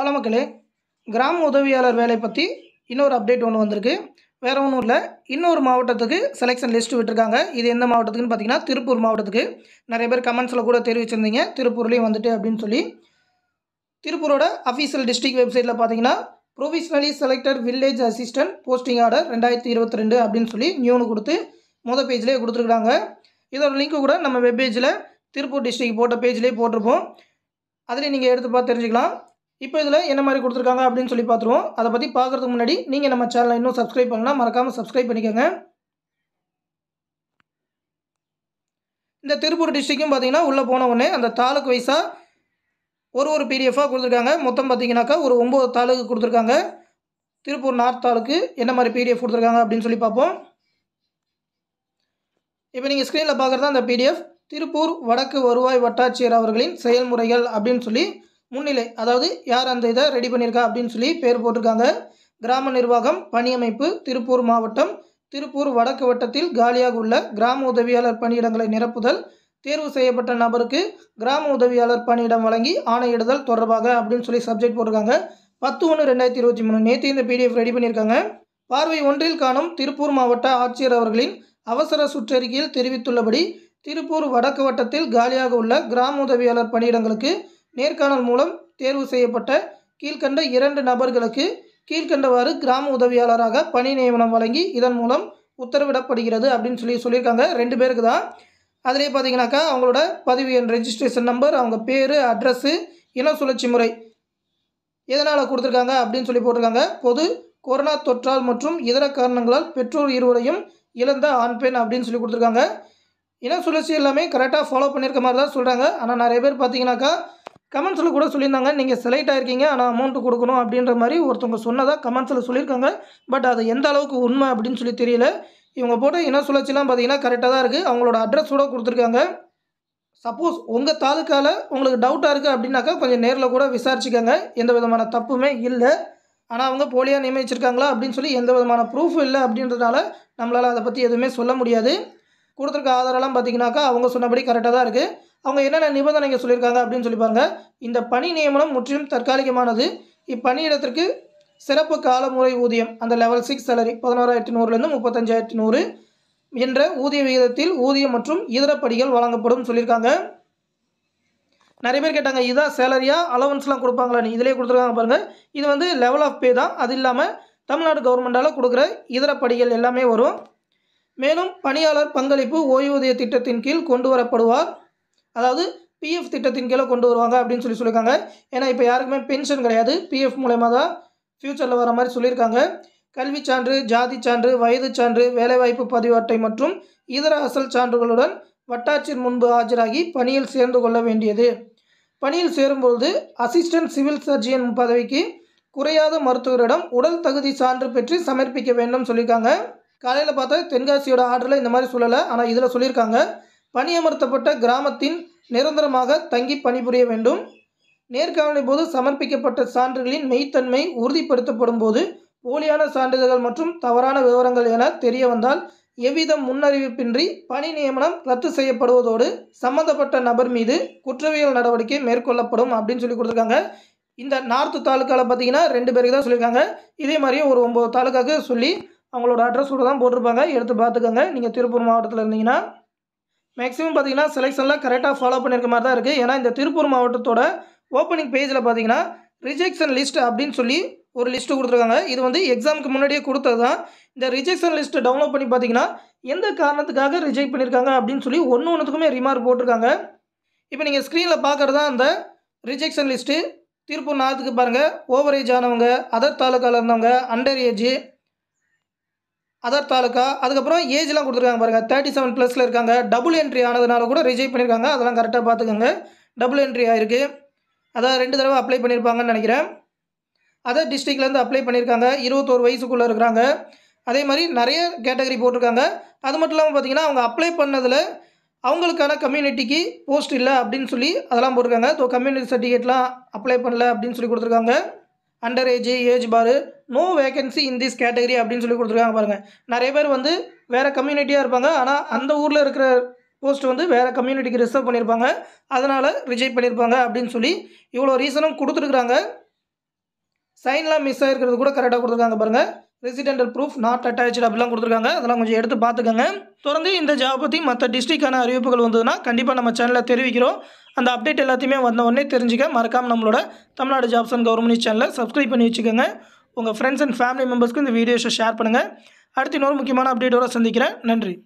hello மக்களே கிராம உதவியாளர் வேலை பற்றி இன்னொரு அப்டேட் ஒன்று வந்திருக்கு வேறு ஒன்றும் இல்லை இன்னொரு மாவட்டத்துக்கு செலெக்ஷன் லிஸ்ட் விட்டுருக்காங்க இது எந்த மாவட்டத்துக்குன்னு பார்த்தீங்கன்னா திருப்பூர் மாவட்டத்துக்கு நிறைய பேர் கமெண்ட்ஸில் கூட தெரிவிச்சிருந்தீங்க திருப்பூர்லேயும் வந்துட்டு அப்படின்னு சொல்லி திருப்பூரோட அஃபீஷியல் டிஸ்ட்ரிக் வெப்சைட்டில் பார்த்தீங்கன்னா professionally selected village assistant posting order ரெண்டாயிரத்தி இருபத்தி ரெண்டு அப்படின்னு சொல்லி நியூனு கொடுத்து மொதல் பேஜ்லேயே கொடுத்துருக்காங்க இதோட லிங்க்கு கூட நம்ம வெப்பேஜில் திருப்பூர் டிஸ்ட்ரிக் போட்ட பேஜ்லேயே போட்டிருப்போம் அதில் நீங்கள் எடுத்து பார்த்து தெரிஞ்சுக்கலாம் இப்போ இதில் என்ன மாதிரி கொடுத்துருக்காங்க அப்படின்னு சொல்லி பார்த்துருவோம் அதை பற்றி பார்க்குறதுக்கு முன்னாடி நீங்கள் நம்ம சேனலை இன்னும் சப்ஸ்கிரைப் பண்ணலாம் மறக்காமல் சப்ஸ்கிரைப் பண்ணிக்கோங்க இந்த திருப்பூர் டிஸ்ட்ரிக்கும் பார்த்தீங்கன்னா உள்ளே போன உடனே அந்த தாலுக்கு வைஸாக ஒரு ஒரு பிடிஎஃபாக கொடுத்துருக்காங்க மொத்தம் பார்த்தீங்கன்னாக்கா ஒரு ஒம்பது தாலுக்கு கொடுத்துருக்காங்க திருப்பூர் நார்த் தாலுக்கு என்ன மாதிரி பிடிஎஃப் கொடுத்துருக்காங்க அப்படின்னு சொல்லி பார்ப்போம் இப்போ நீங்கள் ஸ்க்ரீனில் பார்க்குறதா அந்த பிடிஎஃப் திருப்பூர் வடக்கு வருவாய் வட்டாட்சியர் அவர்களின் செயல்முறைகள் அப்படின்னு சொல்லி முன்னிலை அதாவது யார் அந்த இதை ரெடி பண்ணியிருக்கா அப்படின்னு சொல்லி பேர் போட்டிருக்காங்க கிராம நிர்வாகம் பணியமைப்பு திருப்பூர் மாவட்டம் திருப்பூர் வடக்கு வட்டத்தில் காலியாக உள்ள கிராம உதவியாளர் பணியிடங்களை நிரப்புதல் தேர்வு செய்யப்பட்ட நபருக்கு கிராம உதவியாளர் பணியிடம் வழங்கி ஆணையிடுதல் தொடர்பாக அப்படின்னு சொல்லி சப்ஜெக்ட் போட்டிருக்காங்க பத்து ஒன்று ரெண்டாயிரத்தி இருபத்தி மூணு நேற்று இந்த பிடிஎஃப் ரெடி பண்ணியிருக்காங்க பார்வை ஒன்றில் காணும் திருப்பூர் மாவட்ட ஆட்சியர் அவர்களின் அவசர சுற்றறிக்கையில் தெரிவித்துள்ளபடி திருப்பூர் வடக்கு வட்டத்தில் காலியாக உள்ள கிராம உதவியாளர் பணியிடங்களுக்கு நேர்காணல் மூலம் தேர்வு செய்யப்பட்ட கீழ்கண்ட இரண்டு நபர்களுக்கு கீழ்கண்டவாறு கிராம உதவியாளராக பணி நியமனம் வழங்கி இதன் மூலம் உத்தரவிடப்படுகிறது அப்படின்னு சொல்லி சொல்லியிருக்காங்க ரெண்டு பேருக்கு தான் அதிலே பார்த்தீங்கன்னாக்கா அவங்களோட பதிவு எண் ரெஜிஸ்ட்ரேஷன் நம்பர் அவங்க பேர் அட்ரஸ்ஸு இன சுழற்சி முறை எதனால் கொடுத்துருக்காங்க அப்படின்னு சொல்லி போட்டிருக்காங்க பொது கொரோனா தொற்றால் மற்றும் இதர காரணங்களால் பெற்றோர் இருவரையும் இழந்த ஆண் பெண் அப்படின்னு சொல்லி கொடுத்துருக்காங்க இன சுழற்சி எல்லாமே கரெக்டாக ஃபாலோ பண்ணியிருக்க மாதிரி தான் சொல்கிறாங்க ஆனால் நிறைய பேர் பார்த்தீங்கன்னாக்கா கமெண்ட்ஸில் கூட சொல்லியிருந்தாங்க நீங்கள் செலக்ட் ஆகிருக்கீங்க ஆனால் அமௌண்ட்டு கொடுக்கணும் அப்படின்ற மாதிரி ஒருத்தவங்க சொன்னதாக கமெண்ட்ஸில் சொல்லியிருக்காங்க பட் அது எந்த அளவுக்கு உண்மை அப்படின்னு சொல்லி தெரியல இவங்க போட்ட இன சுழற்சிலாம் பார்த்தீங்கன்னா கரெக்டாக தான் இருக்குது அவங்களோட கூட கொடுத்துருக்காங்க சப்போஸ் உங்கள் தாலுக்காவில் உங்களுக்கு டவுட்டாக இருக்குது அப்படின்னாக்கா கொஞ்சம் நேரில் கூட விசாரிச்சுக்கோங்க எந்த விதமான தப்புமே இல்லை ஆனால் அவங்க போலியாக நியமிச்சிருக்காங்களா அப்படின்னு சொல்லி எந்த விதமான ப்ரூஃப் இல்லை அப்படின்றதுனால நம்மளால் அதை பற்றி எதுவுமே சொல்ல முடியாது கொடுத்துருக்க ஆதாரம்லாம் பார்த்தீங்கன்னாக்கா அவங்க சொன்னபடி கரெக்டாக தான் இருக்குது அவங்க என்னென்ன நிபந்தனைகள் சொல்லியிருக்காங்க அப்படின்னு சொல்லிப்பாங்க இந்த பணி நியமனம் முற்றிலும் தற்காலிகமானது இப்பணியிடத்திற்கு சிறப்பு காலமுறை ஊதியம் அந்த லெவல் சிக்ஸ் சேலரி பதினோராயிரத்தி நூறுலேருந்து முப்பத்தஞ்சாயிரத்தி நூறு என்ற ஊதிய விகிதத்தில் ஊதியம் மற்றும் இதர படிகள் வழங்கப்படும் சொல்லியிருக்காங்க நிறைய பேர் கேட்டாங்க இதான் சேலரியாக அலவன்ஸ்லாம் கொடுப்பாங்களான்னு இதிலே கொடுத்துருக்காங்க பாருங்கள் இது வந்து லெவல் ஆஃப் பே தான் அது இல்லாமல் தமிழ்நாடு கவர்மெண்டால் கொடுக்குற இதர படிகள் எல்லாமே வரும் மேலும் பணியாளர் பங்களிப்பு ஓய்வூதிய திட்டத்தின் கீழ் கொண்டு வரப்படுவார் அதாவது பிஎஃப் திட்டத்தின் கீழே கொண்டு வருவாங்க அப்படின்னு சொல்லி சொல்லியிருக்காங்க ஏன்னா இப்போ யாருக்குமே பென்ஷன் கிடையாது பிஎஃப் மூலயமா தான் ஃப்யூச்சரில் வர மாதிரி சொல்லியிருக்காங்க கல்வி சான்று ஜாதி சான்று வயது சான்று வேலைவாய்ப்பு பதிவு அட்டை மற்றும் இதர அசல் சான்றுகளுடன் வட்டாட்சியர் முன்பு ஆஜராகி பணியில் சேர்ந்து கொள்ள வேண்டியது பணியில் சேரும்பொழுது அசிஸ்டன்ட் சிவில் சர்ஜியன் பதவிக்கு குறையாத மருத்துவரிடம் உடல் தகுதி சான்று பெற்று சமர்ப்பிக்க வேண்டும் சொல்லியிருக்காங்க காலையில் பார்த்தா தென்காசியோட ஆர்டரில் இந்த மாதிரி சொல்லலை ஆனால் இதில் சொல்லியிருக்காங்க பணியமர்த்தப்பட்ட கிராமத்தின் நிரந்தரமாக தங்கி பணிபுரிய வேண்டும் நேர்காணலின் போது சமர்ப்பிக்கப்பட்ட சான்றுகளின் மெய்த்தன்மை உறுதிப்படுத்தப்படும் போது போலியான சான்றிதழ்கள் மற்றும் தவறான விவரங்கள் என தெரிய வந்தால் எவ்வித முன்னறிவிப்பின்றி பணி நியமனம் ரத்து செய்யப்படுவதோடு சம்பந்தப்பட்ட நபர் மீது குற்றவியல் நடவடிக்கை மேற்கொள்ளப்படும் அப்படின்னு சொல்லி கொடுத்துருக்காங்க இந்த நார்த்து தாலுக்காவில் பார்த்தீங்கன்னா ரெண்டு பேருக்கு தான் சொல்லியிருக்காங்க இதே மாதிரியே ஒரு ஒம்பது தாலுக்காவுக்கு சொல்லி அவங்களோட அட்ரஸோடு தான் போட்டிருப்பாங்க எடுத்து பார்த்துக்கோங்க நீங்கள் திருப்பூர் மாவட்டத்தில் இருந்தீங்கன்னா மேக்ஸிமம் பார்த்தீங்கன்னா செலெக்ஷன்லாம் கரெக்டாக ஃபாலோ பண்ணியிருக்க மாதிரி தான் இருக்குது ஏன்னா இந்த திருப்பூர் மாவட்டத்தோட ஓப்பனிங் பேஜில் பார்த்தீங்கன்னா ரிஜெக்ஷன் லிஸ்ட் அப்படின்னு சொல்லி ஒரு லிஸ்ட்டு கொடுத்துருக்காங்க இது வந்து எக்ஸாமுக்கு முன்னாடியே கொடுத்தது தான் இந்த ரிஜெக்ஷன் லிஸ்ட்டை டவுன்லோட் பண்ணி பார்த்தீங்கன்னா எந்த காரணத்துக்காக ரிஜெக்ட் பண்ணியிருக்காங்க அப்படின்னு சொல்லி ஒன்று ஒன்றுத்துக்குமே ரிமார்க் போட்டிருக்காங்க இப்போ நீங்கள் ஸ்க்ரீனில் பார்க்குறது தான் அந்த ரிஜெக்ஷன் லிஸ்ட்டு திருப்பூர் நார்த்துக்கு பாருங்கள் ஓவர் ஏஜ் ஆனவங்க அதர் தாலுக்காவில் இருந்தவங்க அண்டர் ஏஜ் அதர் தாலுக்கா அதுக்கப்புறம் ஏஜ்லாம் கொடுத்துருக்காங்க பாருங்கள் தேர்ட்டி செவன் ப்ளஸில் இருக்காங்க டபுள் என்ட்ரி ஆனதுனால கூட ரிஜெக்ட் பண்ணியிருக்காங்க அதெல்லாம் கரெக்டாக பார்த்துக்கோங்க டபுள் என்ட்ரி ஆகிருக்கு அதான் ரெண்டு தடவை அப்ளை பண்ணியிருப்பாங்கன்னு நினைக்கிறேன் அதர் டிஸ்ட்ரிக்ட்லேருந்து அப்ளை பண்ணியிருக்காங்க இருபத்தோரு வயசுக்குள்ளே இருக்கிறாங்க அதே மாதிரி நிறைய கேட்டகரி போட்டிருக்காங்க அது மட்டும் இல்லாமல் பார்த்தீங்கன்னா அவங்க அப்ளை பண்ணதில் அவங்களுக்கான கம்யூனிட்டிக்கு போஸ்ட் இல்லை அப்படின்னு சொல்லி அதெல்லாம் போட்டிருக்காங்க ஸோ கம்யூனிட்டி சர்டிஃபிகேட்லாம் அப்ளை பண்ணல அப்படின்னு சொல்லி கொடுத்துருக்காங்க அண்டர் ஏஜ் ஏஜ் பாரு no vacancy in this category அப்படின்னு சொல்லி கொடுத்துருக்காங்க பாருங்கள் நிறைய பேர் வந்து வேறு கம்யூனிட்டியாக இருப்பாங்க ஆனால் அந்த ஊரில் இருக்கிற போஸ்ட் வந்து வேறு கம்யூனிட்டிக்கு ரிசர்வ் பண்ணியிருப்பாங்க அதனால் ரிஜெக்ட் பண்ணியிருப்பாங்க அப்படின்னு சொல்லி இவ்வளோ ரீசனும் கொடுத்துருக்குறாங்க சைன்லாம் மிஸ் ஆகிருக்கிறது கூட கரெக்டாக கொடுத்துருக்காங்க பாருங்கள் ரெசிடென்டல் ப்ரூஃப் நாட் அட்டாச்சு அப்படிலாம் கொடுத்துருக்காங்க அதெல்லாம் கொஞ்சம் எடுத்து பார்த்துக்கோங்க தொடர்ந்து இந்த ஜாப் பற்றி மற்ற டிஸ்ட்ரிக்டான அறிவிப்புகள் வந்ததுன்னா கண்டிப்பாக நம்ம சேனலில் தெரிவிக்கிறோம் அந்த அப்டேட் எல்லாத்தையுமே வந்த உடனே தெரிஞ்சுக்க மறக்காமல் நம்மளோட தமிழ்நாடு ஜாப்ஸ் அண்ட் கவர்மெண்ட் சேனலை சப்ஸ்கிரைப் பண்ணி வச்சுக்கோங்க உங்கள் ஃப்ரெண்ட்ஸ் அண்ட் ஃபேமிலி மெம்பர்ஸ்க்கும் இந்த வீடியோஸை ஷேர் பண்ணுங்கள் அடுத்து இன்னொரு முக்கியமான அப்டேட்டோட சந்திக்கிறேன் நன்றி